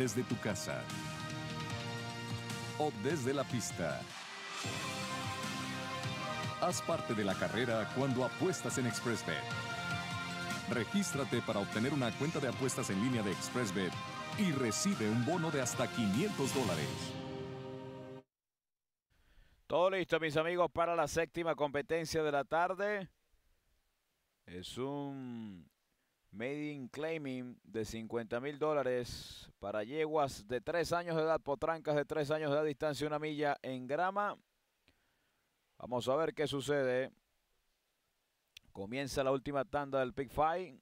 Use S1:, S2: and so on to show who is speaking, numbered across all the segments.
S1: desde tu casa o desde la pista. Haz parte de la carrera cuando apuestas en ExpressBet. Regístrate para obtener una cuenta de apuestas en línea de ExpressBet y recibe un bono de hasta 500 dólares. Todo listo, mis amigos, para la séptima competencia de la tarde. Es un Made in Claiming de 50 mil dólares para yeguas de 3 años de edad, potrancas de 3 años de edad, distancia una milla en grama. Vamos a ver qué sucede. Comienza la última tanda del Pick Fight.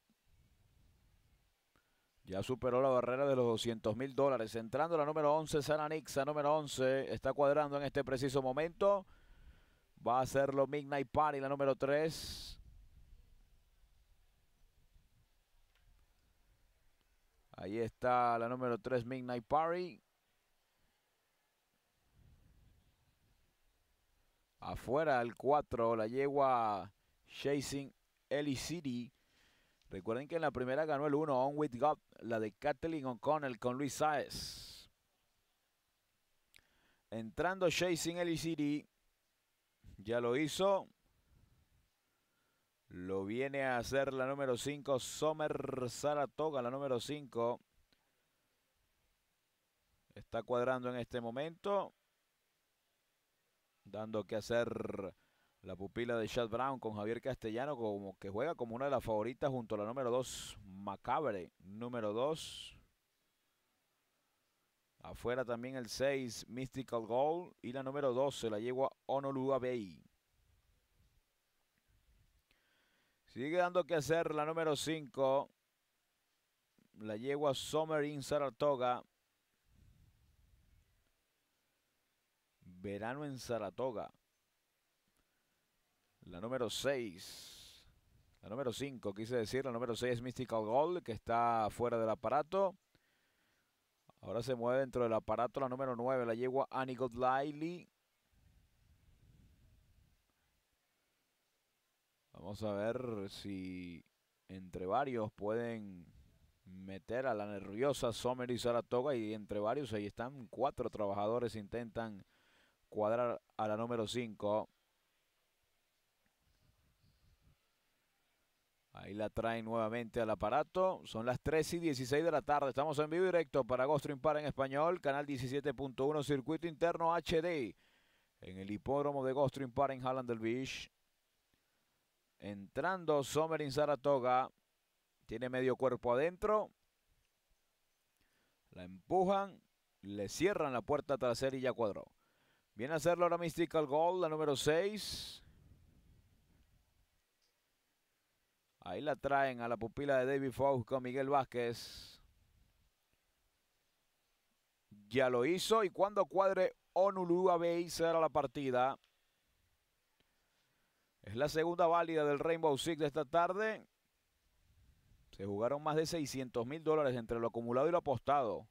S1: Ya superó la barrera de los 200 mil dólares. Entrando la número 11, San número 11, está cuadrando en este preciso momento. Va a hacerlo Midnight Party, la número 3. Ahí está la número 3, Midnight Party. Afuera el 4, la yegua Chasing Ellie City. Recuerden que en la primera ganó el 1, On With God, la de Kathleen O'Connell con Luis Saez. Entrando Chasing Ellie City. Ya lo hizo. Lo viene a hacer la número 5, Sommer Saratoga, la número 5. Está cuadrando en este momento. Dando que hacer la pupila de Chad Brown con Javier Castellano, como que juega como una de las favoritas junto a la número 2, Macabre, número 2. Afuera también el 6, Mystical Goal. Y la número 12, la lleva Honolulu Bay. Sigue dando que hacer la número 5. La yegua Summer in Saratoga. Verano en Saratoga. La número 6. La número 5, quise decir. La número 6 es Mystical Gold, que está fuera del aparato. Ahora se mueve dentro del aparato la número 9, la yegua Annie Godlily. Vamos a ver si entre varios pueden meter a la nerviosa Sommer y Saratoga y entre varios ahí están cuatro trabajadores intentan cuadrar a la número 5. Ahí la traen nuevamente al aparato. Son las 3 y 16 de la tarde. Estamos en vivo directo para Ghostring Park en español, canal 17.1, circuito interno HD, en el hipódromo de ghost Park en Hallandel Beach. Entrando in Saratoga. Tiene medio cuerpo adentro. La empujan. Le cierran la puerta trasera y ya cuadró. Viene a hacerlo ahora Mystical Gold, la número 6. Ahí la traen a la pupila de David Fox con Miguel Vázquez. Ya lo hizo y cuando cuadre Onulu Abey será la partida. Es la segunda válida del Rainbow Six de esta tarde. Se jugaron más de 600 mil dólares entre lo acumulado y lo apostado.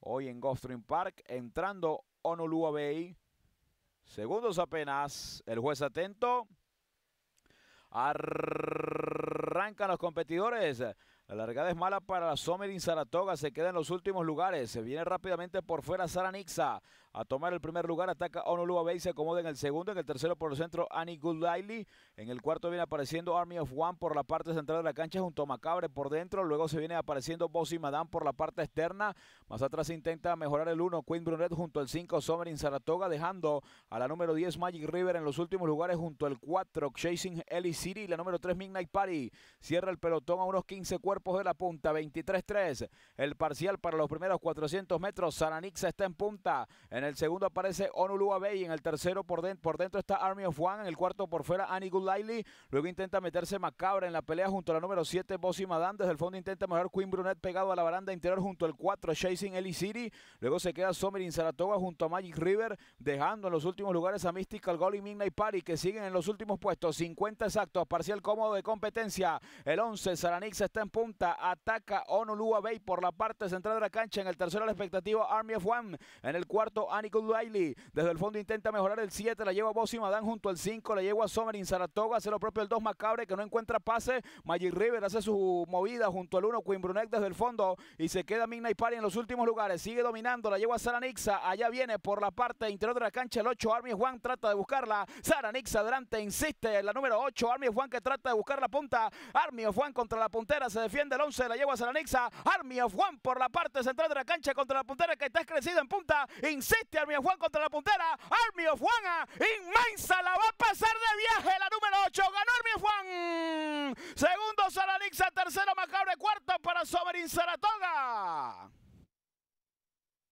S1: Hoy en Gulfstream Park, entrando Honolulu Bay. Segundos apenas, el juez atento. Arrancan los competidores. La largada es mala para in Saratoga. Se queda en los últimos lugares. Se viene rápidamente por fuera Sara a tomar el primer lugar. Ataca Honolulu Bay, se acomoda en el segundo. En el tercero por el centro, Annie Goodliley. En el cuarto viene apareciendo Army of One por la parte central de la cancha junto a Macabre por dentro. Luego se viene apareciendo Bossy Madame por la parte externa. Más atrás intenta mejorar el uno, Queen Brunette junto al 5, in Saratoga, dejando a la número 10, Magic River en los últimos lugares junto al 4, Chasing Ellie City. la número 3, Midnight Party. Cierra el pelotón a unos 15 cuerpos de la punta, 23-3. El parcial para los primeros 400 metros. Saranix está en punta. En el segundo aparece Onulua Bay. En el tercero por, dentro, está Army of One. En el cuarto por fuera Annie Goodliley. Luego intenta meterse Macabre en la pelea junto a la número 7 Bossy Madan. Desde el fondo intenta mejorar Queen Brunet pegado a la baranda interior junto al 4 Chasing Ellie City. Luego se queda Somerin Saratoga junto a Magic River. Dejando en los últimos lugares a Mystical Golly y Midnight Party que siguen en los últimos puestos. 50 exactos. Parcial cómodo de competencia. El 11 Saranix está en punta. Ataca Onulua Bay por la parte central de la cancha. En el tercero la expectativa Army of One. En el cuarto Annie Desde el fondo intenta mejorar el 7, la lleva Bossy Madán junto al 5, la lleva a Somerin Saratoga, hace lo propio el 2 Macabre que no encuentra pase. Magic River hace su movida junto al 1 Brunet desde el fondo y se queda Midnight Party en los últimos lugares. Sigue dominando, la lleva Saranixa. Allá viene por la parte interior de la cancha el 8 Army Juan trata de buscarla. Saranixa adelante insiste la número 8 Army Juan que trata de buscar la punta. Army Juan contra la puntera se defiende el 11, la lleva a Saranixa. Army Juan por la parte central de la cancha contra la puntera que está escrecida en punta. Insiste of Juan contra la puntera. Army of Juana, inmensa la